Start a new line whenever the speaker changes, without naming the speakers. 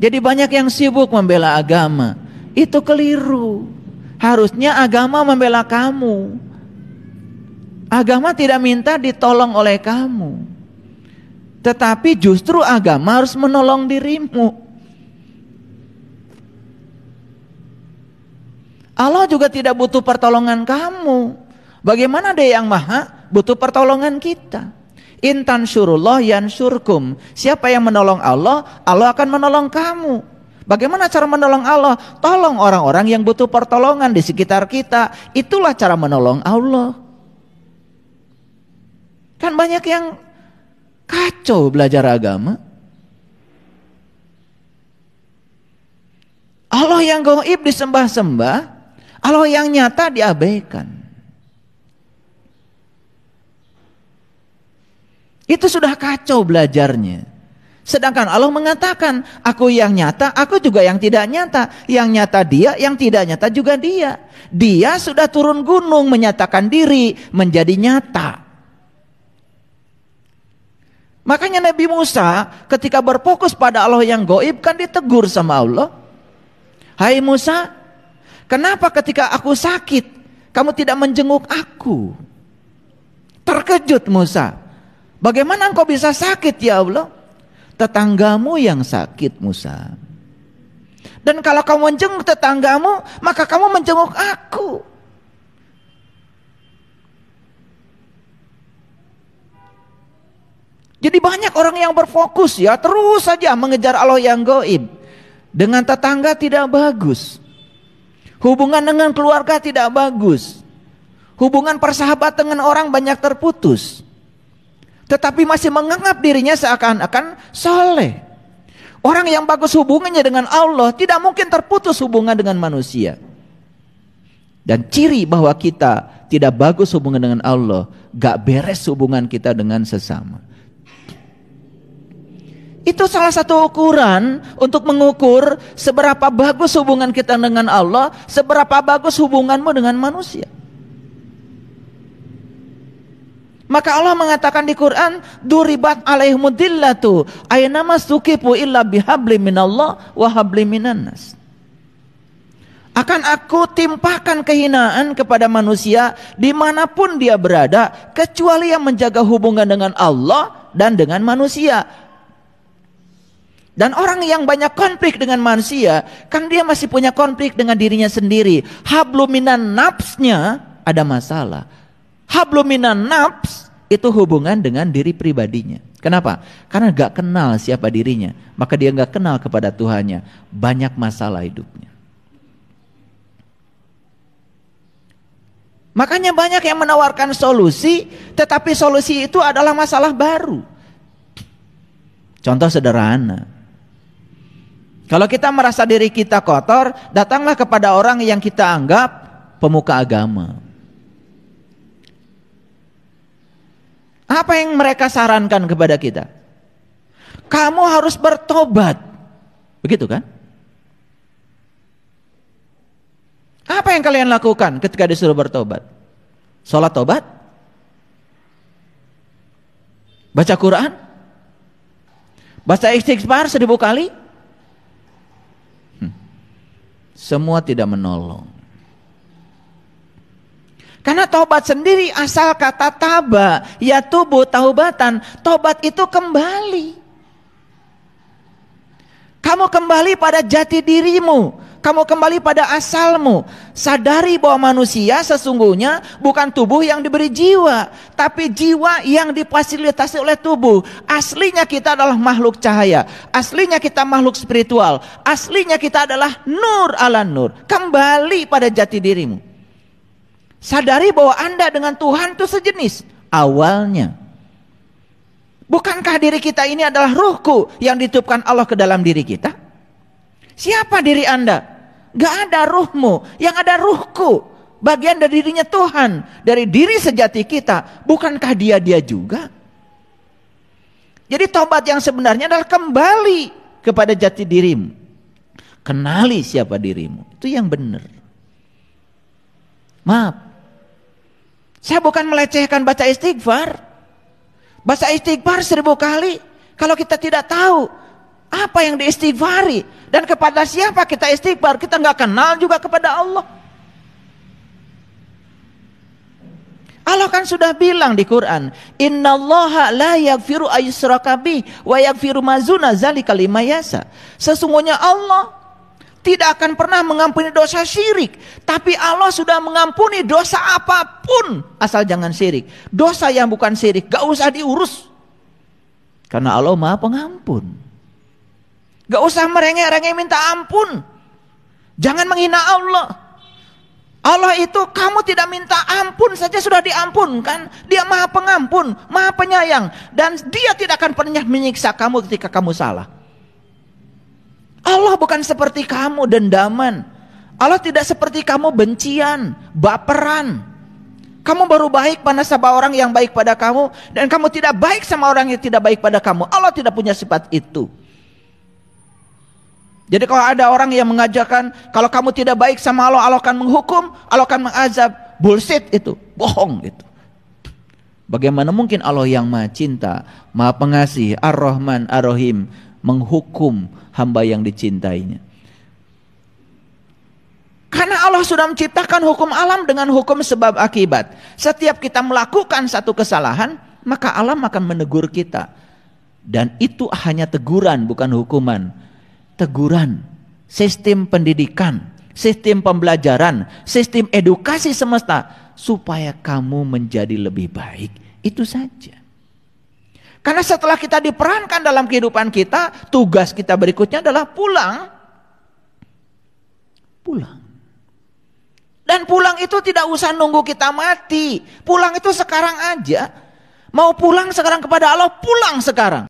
Jadi banyak yang sibuk membela agama. Itu keliru. Harusnya agama membela kamu. Agama tidak minta ditolong oleh kamu. Tetapi justru agama harus menolong dirimu. Allah juga tidak butuh pertolongan kamu. Bagaimana dia yang maha butuh pertolongan kita? Intan syurullah yan surkum. Siapa yang menolong Allah, Allah akan menolong kamu. Bagaimana cara menolong Allah? Tolong orang-orang yang butuh pertolongan di sekitar kita. Itulah cara menolong Allah. Kan banyak yang kacau belajar agama. Allah yang goib disembah-sembah, Allah yang nyata diabaikan. Itu sudah kacau belajarnya. Sedangkan Allah mengatakan, aku yang nyata, aku juga yang tidak nyata. Yang nyata dia, yang tidak nyata juga dia. Dia sudah turun gunung menyatakan diri menjadi nyata. Makanya Nabi Musa ketika berfokus pada Allah yang goib kan ditegur sama Allah. Hai Musa, kenapa ketika aku sakit kamu tidak menjenguk aku? Terkejut Musa. Bagaimana engkau bisa sakit ya Allah? Tetanggamu yang sakit Musa. Dan kalau kamu menjenguk tetanggamu, maka kamu menjenguk aku. Jadi banyak orang yang berfokus ya, terus saja mengejar Allah yang goib. Dengan tetangga tidak bagus. Hubungan dengan keluarga tidak bagus. Hubungan persahabatan dengan orang banyak terputus. Tetapi masih menganggap dirinya seakan-akan soleh. Orang yang bagus hubungannya dengan Allah tidak mungkin terputus hubungan dengan manusia. Dan ciri bahwa kita tidak bagus hubungan dengan Allah, gak beres hubungan kita dengan sesama. Itu salah satu ukuran untuk mengukur seberapa bagus hubungan kita dengan Allah, seberapa bagus hubunganmu dengan manusia. Maka Allah mengatakan di Quran, duribat alaihimudillatu aina masukipu illa bihabli minallah wa habli minannas. Akan aku timpahkan kehinaan kepada manusia dimanapun dia berada, kecuali yang menjaga hubungan dengan Allah dan dengan manusia. Dan orang yang banyak konflik dengan manusia, kan dia masih punya konflik dengan dirinya sendiri. Habluminan nafsnya ada masalah. Habluminan nafs itu hubungan dengan diri pribadinya. Kenapa? Karena gak kenal siapa dirinya. Maka dia gak kenal kepada Tuhannya. Banyak masalah hidupnya. Makanya banyak yang menawarkan solusi, tetapi solusi itu adalah masalah baru. Contoh sederhana. Kalau kita merasa diri kita kotor, datanglah kepada orang yang kita anggap pemuka agama. Apa yang mereka sarankan kepada kita? Kamu harus bertobat. Begitu kan? Apa yang kalian lakukan ketika disuruh bertobat? Sholat tobat? Baca Quran? Baca istighfar seribu kali? Hmm. Semua tidak menolong. Karena taubat sendiri asal kata taba, ya tubuh taubatan, taubat itu kembali. Kamu kembali pada jati dirimu, kamu kembali pada asalmu. Sadari bahwa manusia sesungguhnya bukan tubuh yang diberi jiwa, tapi jiwa yang difasilitasi oleh tubuh. Aslinya kita adalah makhluk cahaya, aslinya kita makhluk spiritual, aslinya kita adalah nur ala nur. Kembali pada jati dirimu. Sadari bahwa Anda dengan Tuhan itu sejenis awalnya. Bukankah diri kita ini adalah ruhku yang ditupkan Allah ke dalam diri kita? Siapa diri Anda? Gak ada ruhmu, yang ada ruhku. Bagian dari dirinya Tuhan, dari diri sejati kita. Bukankah dia dia juga? Jadi tobat yang sebenarnya adalah kembali kepada jati dirimu. Kenali siapa dirimu. Itu yang benar. Maaf, saya bukan melecehkan baca istighfar. Baca istighfar seribu kali. Kalau kita tidak tahu apa yang diistighfari dan kepada siapa kita istighfar, kita nggak kenal juga kepada Allah. Allah kan sudah bilang di Quran, Inna la wa mazuna zali kalimayasa. Sesungguhnya Allah tidak akan pernah mengampuni dosa syirik. Tapi Allah sudah mengampuni dosa apapun asal jangan syirik. Dosa yang bukan syirik gak usah diurus. Karena Allah maha pengampun. Gak usah merengek-rengek minta ampun. Jangan menghina Allah. Allah itu kamu tidak minta ampun saja sudah diampunkan. Dia maha pengampun, maha penyayang. Dan dia tidak akan pernah menyiksa kamu ketika kamu salah. Allah bukan seperti kamu dendaman. Allah tidak seperti kamu bencian, baperan. Kamu baru baik pada sama orang yang baik pada kamu dan kamu tidak baik sama orang yang tidak baik pada kamu. Allah tidak punya sifat itu. Jadi kalau ada orang yang mengajarkan kalau kamu tidak baik sama Allah, Allah akan menghukum, Allah akan mengazab. Bullshit itu, bohong itu. Bagaimana mungkin Allah yang maha cinta, maha pengasih, ar-Rahman, ar-Rahim, menghukum hamba yang dicintainya. Karena Allah sudah menciptakan hukum alam dengan hukum sebab akibat. Setiap kita melakukan satu kesalahan, maka alam akan menegur kita. Dan itu hanya teguran, bukan hukuman. Teguran, sistem pendidikan, sistem pembelajaran, sistem edukasi semesta supaya kamu menjadi lebih baik. Itu saja. Karena setelah kita diperankan dalam kehidupan kita, tugas kita berikutnya adalah pulang. Pulang. Dan pulang itu tidak usah nunggu kita mati. Pulang itu sekarang aja. Mau pulang sekarang kepada Allah, pulang sekarang.